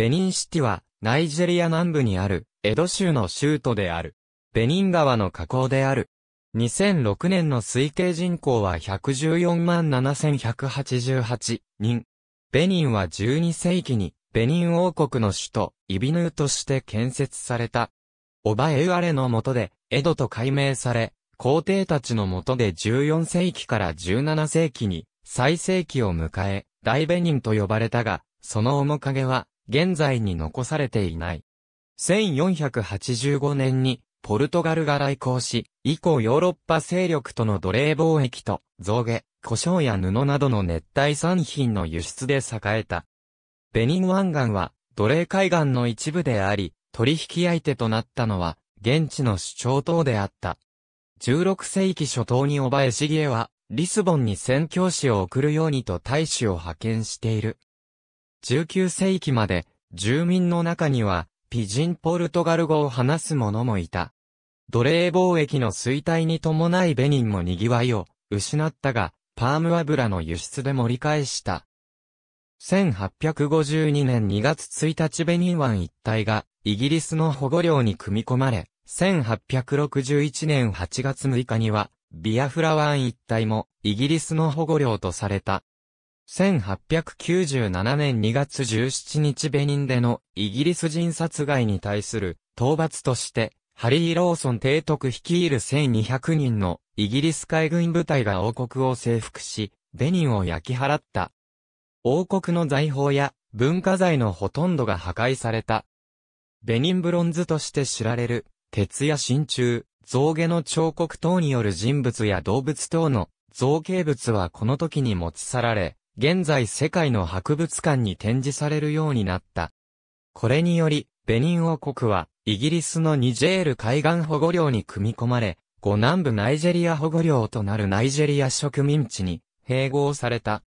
ベニンシティは、ナイジェリア南部にある、エド州の州都である。ベニン川の河口である。2006年の推計人口は114万7188人。ベニンは12世紀に、ベニン王国の首都、イビヌーとして建設された。オバエウアレの下で、エドと改名され、皇帝たちの下で14世紀から17世紀に、最盛期を迎え、大ベニンと呼ばれたが、その面影は、現在に残されていない。1485年にポルトガルが来航し、以降ヨーロッパ勢力との奴隷貿易と造毛、胡椒や布などの熱帯産品の輸出で栄えた。ベニン湾岸は奴隷海岸の一部であり、取引相手となったのは現地の主張等であった。16世紀初頭にオバエ・シゲは、リスボンに宣教師を送るようにと大使を派遣している。19世紀まで、住民の中には、ピジンポルトガル語を話す者もいた。奴隷貿易の衰退に伴いベニンも賑わいを失ったが、パーム油の輸出で盛り返した。1852年2月1日ベニン湾一帯がイギリスの保護領に組み込まれ、1861年8月6日にはビアフラ湾一帯もイギリスの保護領とされた。1897年2月17日ベニンでのイギリス人殺害に対する討伐として、ハリー・ローソン提督率いる1200人のイギリス海軍部隊が王国を征服し、ベニンを焼き払った。王国の財宝や文化財のほとんどが破壊された。ベニンブロンズとして知られる、鉄や真鍮、象牙の彫刻等による人物や動物等の造形物はこの時に持ち去られ、現在世界の博物館に展示されるようになった。これにより、ベニン王国は、イギリスのニジェール海岸保護領に組み込まれ、5南部ナイジェリア保護領となるナイジェリア植民地に併合された。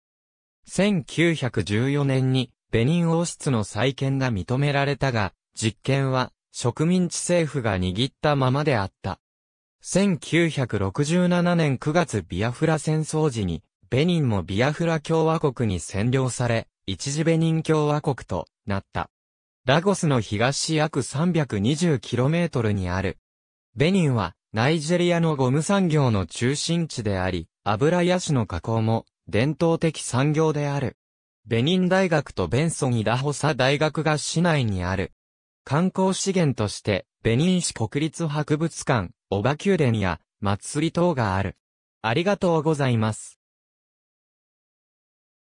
1914年にベニン王室の再建が認められたが、実権は植民地政府が握ったままであった。1967年9月ビアフラ戦争時にベニンもビアフラ共和国に占領され、一時ベニン共和国となった。ラゴスの東約 320km にある。ベニンは、ナイジェリアのゴム産業の中心地であり、油ヤシの加工も伝統的産業である。ベニン大学とベンソニラホサ大学が市内にある。観光資源として、ベニン市国立博物館、オバ宮殿や、祭り等がある。ありがとうございます。